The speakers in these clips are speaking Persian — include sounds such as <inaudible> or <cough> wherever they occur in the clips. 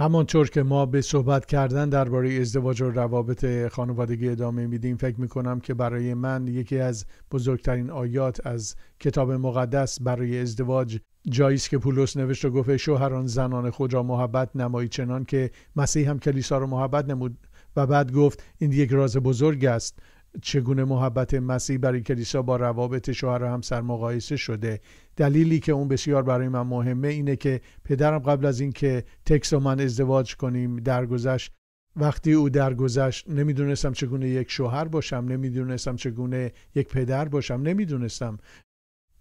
همانطور که ما به صحبت کردن درباره ازدواج و روابط خانوادگی ادامه میدیم فکر میکنم که برای من یکی از بزرگترین آیات از کتاب مقدس برای ازدواج جایی است که پولس نوشت و گفت شوهران زنان خود را محبت نمایی چنان که مسیح هم کلیسا را محبت نمود و بعد گفت این یک راز بزرگ است چگونه محبت مسیح برای کلیسا با روابط شوهر و همسر مقایسه شده دلیلی که اون بسیار برای من مهمه اینه که پدرم قبل از اینکه تکس و من ازدواج کنیم درگذشت وقتی او درگذشت نمیدونستم چگونه یک شوهر باشم نمیدونستم چگونه یک پدر باشم نمیدونستم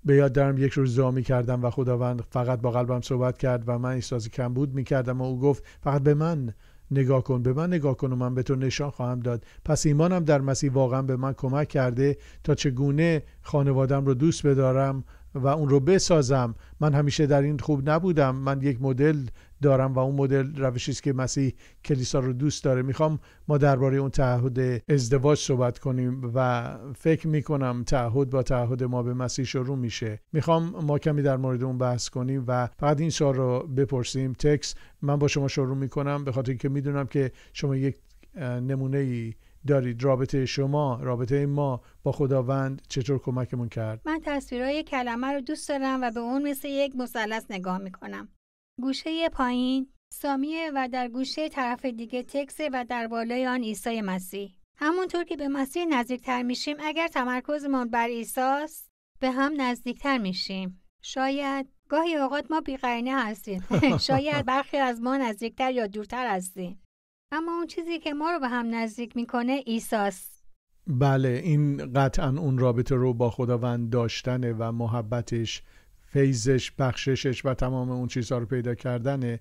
به یاد دارم یک روز دعا می کردم و خداوند فقط با قلبم صحبت کرد و من احساس کمبود می کردم و او گفت فقط به من نگاه کن به من نگاه کن و من به تو نشان خواهم داد پس ایمانم در مسیح واقعا به من کمک کرده تا چگونه خانوادم رو دوست بدارم و اون رو بسازم من همیشه در این خوب نبودم من یک مدل دارم و اون مدل روشی است که مسیح کلیسا رو دوست داره میخوام ما درباره اون تعهد ازدواج صحبت کنیم و فکر میکنم تعهد با تعهد ما به مسیح شروع میشه میخوام ما کمی در مورد اون بحث کنیم و فقط این سوال رو بپرسیم تکس من با شما شروع میکنم به خاطر اینکه میدونم که شما یک نمونه ای دارید رابطه شما رابطه ما با خداوند چطور کمکمون کرد من تصویرهای کلمه رو دوست دارم و به اون مثل یک مثلث نگاه میکنم گوشه پایین سامیه و در گوشه طرف دیگه تکس و در بالای آن عیسی مسیح همونطور که به مسیح نزدیکتر میشیم اگر تمرکزمان بر ایساست به هم نزدیکتر میشیم شاید گاهی اوقات ما بیقرینه هستیم <laughs> شاید برخی از ما نزدیکتر یا دورتر هستیم اما اون چیزی که ما رو به هم نزدیک میکنه ایساست بله این قطعا اون رابطه رو با خداوند داشتنه و محبتش فیزش، بخششش و تمام اون چیزها رو پیدا کردنه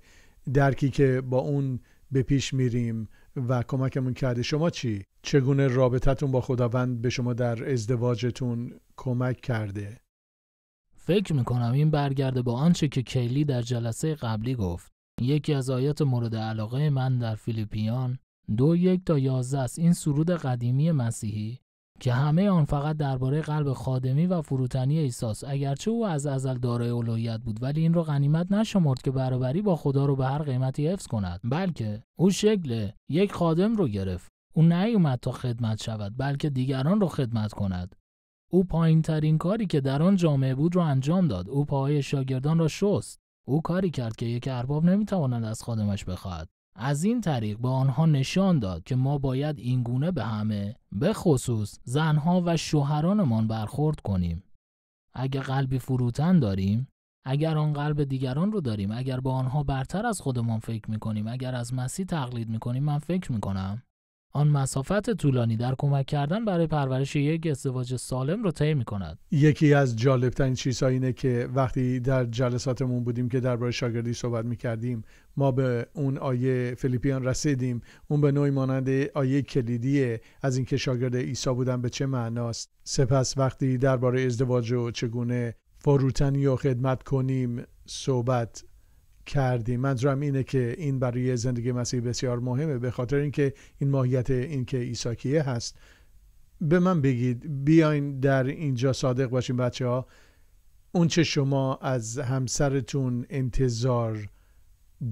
درکی که با اون به پیش میریم و کمکمون کرده شما چی؟ چگونه رابطتون با خداوند به شما در ازدواجتون کمک کرده؟ فکر میکنم این برگرده با آنچه که کیلی در جلسه قبلی گفت یکی از آیات مورد علاقه من در فیلیپیان دو یک تا یازده است این سرود قدیمی مسیحی که همه آن فقط درباره قلب خادمی و فروتنی ایساس اگرچه او از ازل دارای اولویت بود ولی این را غنیمت نشمرد که برابری با خدا رو به هر قیمتی حفظ کند بلکه او شکل یک خادم رو گرفت او نیومد تا خدمت شود بلکه دیگران را خدمت کند او پایین ترین کاری که در آن جامعه بود را انجام داد او پاهای شاگردان را شست او کاری کرد که یک ارباب نمیتواند از خادمش بخواهد از این طریق به آنها نشان داد که ما باید این گونه به همه به خصوص زنها و شوهرانمان برخورد کنیم اگر قلبی فروتن داریم اگر آن قلب دیگران رو داریم اگر با آنها برتر از خودمان فکر میکنیم اگر از مسیح تقلید میکنیم من فکر میکنم آن مسافت طولانی در کمک کردن برای پرورش یک ازدواج سالم رو طی کند یکی از جالبترین چیزها اینه که وقتی در جلساتمون بودیم که درباره شاگردی صحبت میکردیم ما به اون آیه فلیپیان رسیدیم اون به نوعی مانند آیه کلیدیه از اینکه شاگرد عیسی بودن به چه معناست سپس وقتی درباره ازدواج و چگونه فروتنی و خدمت کنیم صحبت کردیم منظورم اینه که این برای زندگی مسیح بسیار مهمه به خاطر اینکه این ماهیت اینکه عیسی هست به من بگید بیاین در اینجا صادق باشیم بچه ها اون چه شما از همسرتون انتظار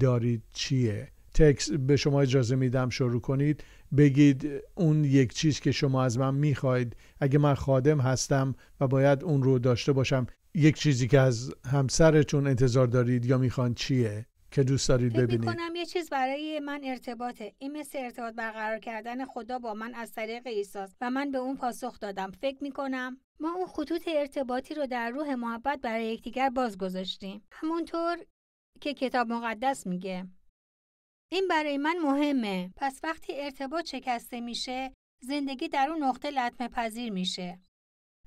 دارید چیه تکس به شما اجازه میدم شروع کنید بگید اون یک چیز که شما از من میخواید اگه من خادم هستم و باید اون رو داشته باشم یک چیزی که از همسرتون انتظار دارید یا میخوان چیه که دوست دارید ببینید میکنم یه چیز برای من ارتباطه این مثل ارتباط برقرار کردن خدا با من از طریق عیسی و من به اون پاسخ دادم فکر میکنم ما اون خطوط ارتباطی رو در روح محبت برای یکدیگر باز گذاشتیم همونطور که کتاب مقدس میگه این برای من مهمه. پس وقتی ارتباط شکسته میشه، زندگی در اون نقطه لطمه پذیر میشه.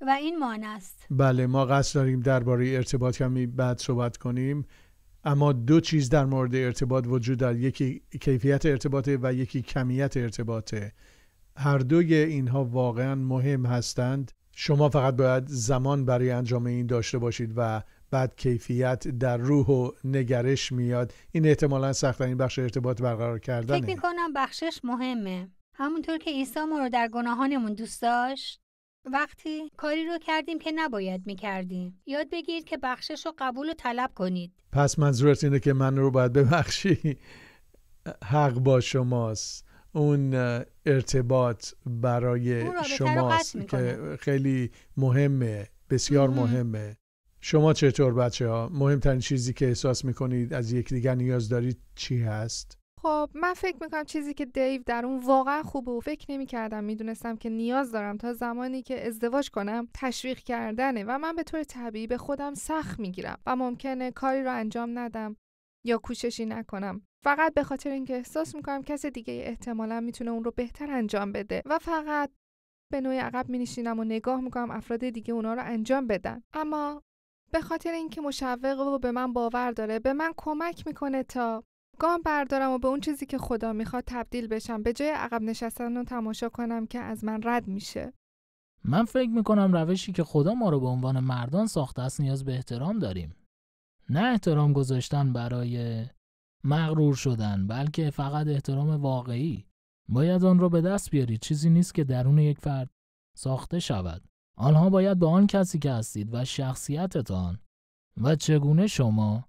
و این مان است. بله ما قصد داریم درباره ارتباط کمی بعد صحبت کنیم. اما دو چیز در مورد ارتباط وجود دارد یکی کیفیت ارتباطه و یکی کمیت ارتباطه هر دوی اینها واقعا مهم هستند شما فقط باید زمان برای انجام این داشته باشید و بعد کیفیت در روح و نگرش میاد این احتمالا این بخش ارتباط برقرار کردنه فکر میکنم بخشش مهمه همونطور که عیسی ما رو در گناهانمون دوست داشت وقتی کاری رو کردیم که نباید میکردیم یاد بگیرید که بخشش رو قبول و طلب کنید پس منظورت اینه که من رو باید ببخشی حق با شماست اون ارتباط برای شماست که خیلی مهمه بسیار مهمه شما چطور بچه ها؟ مهمترین چیزی که احساس میکنید از یکدیگر نیاز دارید چی هست؟ خب من فکر میکنم چیزی که دیو در اون واقعا خوبه و فکر نمیکردم میدونستم که نیاز دارم تا زمانی که ازدواج کنم تشویق کردنه و من به طور طبیعی به خودم سخت میگیرم و ممکنه کاری رو انجام ندم یا کوششی نکنم فقط به خاطر اینکه احساس میکنم کس دیگه احتمالا میتونه اون رو بهتر انجام بده و فقط به نوعی عقب مینشینم و نگاه میکنم افراد دیگه اونا رو انجام بدن اما به خاطر اینکه مشوق و به من باور داره به من کمک میکنه تا گام بردارم و به اون چیزی که خدا میخواد تبدیل بشم به جای عقب نشستن و تماشا کنم که از من رد میشه من فکر میکنم روشی که خدا ما رو به عنوان مردان ساخته است نیاز به احترام داریم نه احترام گذاشتن برای مغرور شدن بلکه فقط احترام واقعی باید آن را به دست بیاری چیزی نیست که درون یک فرد ساخته شود آنها باید به آن کسی که هستید و شخصیتتان و چگونه شما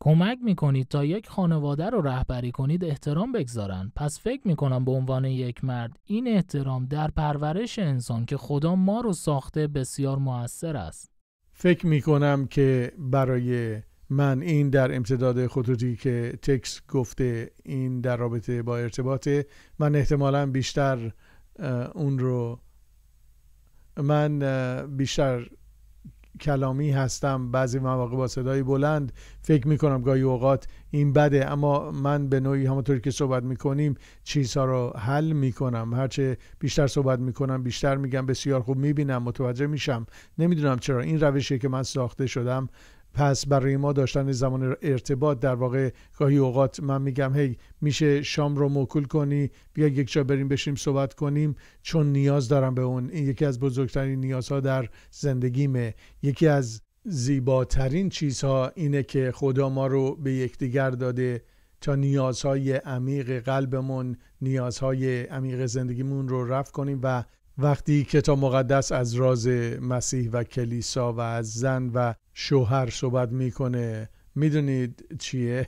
کمک کنید تا یک خانواده رو رهبری کنید احترام بگذارن پس فکر کنم به عنوان یک مرد این احترام در پرورش انسان که خدا ما رو ساخته بسیار موثر است فکر کنم که برای من این در امتداد خطوطی که تکس گفته این در رابطه با ارتباطه من احتمالا بیشتر اون رو من بیشتر کلامی هستم بعضی مواقع با صدای بلند فکر میکنم گاهی اوقات این بده اما من به نوعی همونطور که صحبت میکنیم چیزها رو حل میکنم هرچه بیشتر صحبت میکنم بیشتر میگم بسیار خوب میبینم متوجه میشم نمیدونم چرا این روشی که من ساخته شدم پس برای ما داشتن زمان ارتباط در واقع گاهی اوقات من میگم هی میشه شام رو موکول کنی بیا یک جا بریم بشیم صحبت کنیم چون نیاز دارم به اون این یکی از بزرگترین نیازها در زندگیمه یکی از زیباترین چیزها اینه که خدا ما رو به یکدیگر داده تا نیازهای عمیق قلبمون نیازهای عمیق زندگیمون رو رفت کنیم و وقتی کتاب مقدس از راز مسیح و کلیسا و از زن و شوهر صحبت میکنه میدونید چیه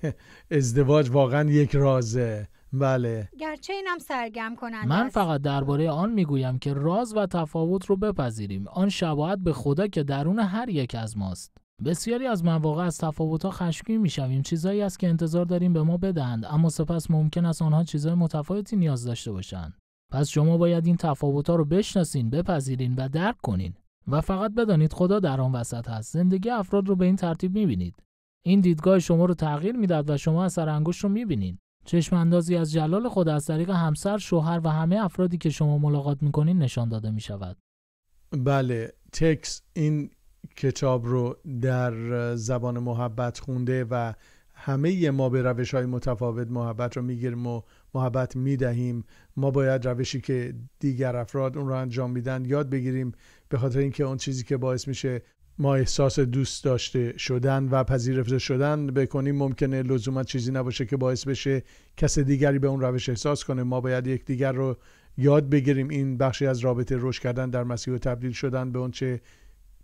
ازدواج واقعا یک رازه بله گرچه اینم سرگم کنند. من فقط درباره آن میگویم که راز و تفاوت رو بپذیریم آن شباهت به خدا که درون هر یک از ماست بسیاری از مواقع از تفاوتها خشمگین میشویم چیزایی است که انتظار داریم به ما بدهند اما سپس ممکن است آنها چیزهای متفاوتی نیاز داشته باشند پس شما باید این تفاوت‌ها رو بشناسین، بپذیرین و درک کنین و فقط بدانید خدا در آن وسط هست. زندگی افراد رو به این ترتیب میبینید. این دیدگاه شما رو تغییر میداد و شما اثر انگوش رو میبینین. چشم از جلال خود از طریق همسر، شوهر و همه افرادی که شما ملاقات میکنین نشان داده میشود. بله، تکس این کتاب رو در زبان محبت خونده و همه ما به روش های متفاوت محبت رو میگیریم و محبت میدهیم ما باید روشی که دیگر افراد اون رو انجام میدن یاد بگیریم به خاطر اینکه اون چیزی که باعث میشه ما احساس دوست داشته شدن و پذیرفته شدن بکنیم ممکنه لزوما چیزی نباشه که باعث بشه کس دیگری به اون روش احساس کنه ما باید یکدیگر رو یاد بگیریم این بخشی از رابطه رشد کردن در مسیح و تبدیل شدن به اونچه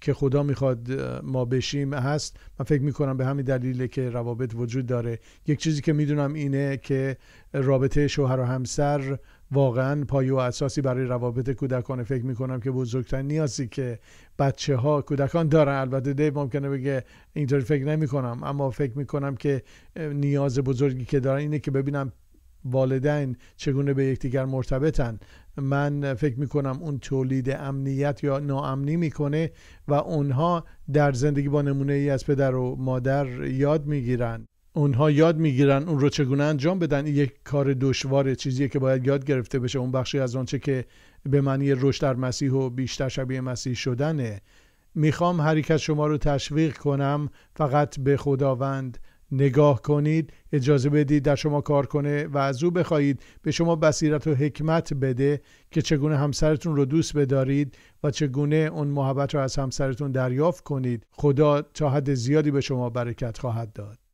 که خدا میخواد ما بشیم هست من فکر میکنم به همین دلیله که روابط وجود داره یک چیزی که میدونم اینه که رابطه شوهر و همسر واقعا پایه و اساسی برای روابط کودکانه فکر میکنم که بزرگترین نیازی که بچه ها کودکان دارن البته دیو ممکنه بگه اینطوری فکر نمیکنم اما فکر میکنم که نیاز بزرگی که دارن اینه که ببینم والدین چگونه به یکدیگر مرتبطن من فکر میکنم اون تولید امنیت یا ناامنی میکنه و اونها در زندگی با نمونه ای از پدر و مادر یاد میگیرن اونها یاد میگیرن اون رو چگونه انجام بدن یک کار دشواره چیزی که باید یاد گرفته بشه اون بخشی از آنچه که به معنی رشد در مسیح و بیشتر شبیه مسیح شدنه میخوام هر شما رو تشویق کنم فقط به خداوند نگاه کنید اجازه بدید در شما کار کنه و از او بخواهید به شما بصیرت و حکمت بده که چگونه همسرتون رو دوست بدارید و چگونه اون محبت رو از همسرتون دریافت کنید خدا تا حد زیادی به شما برکت خواهد داد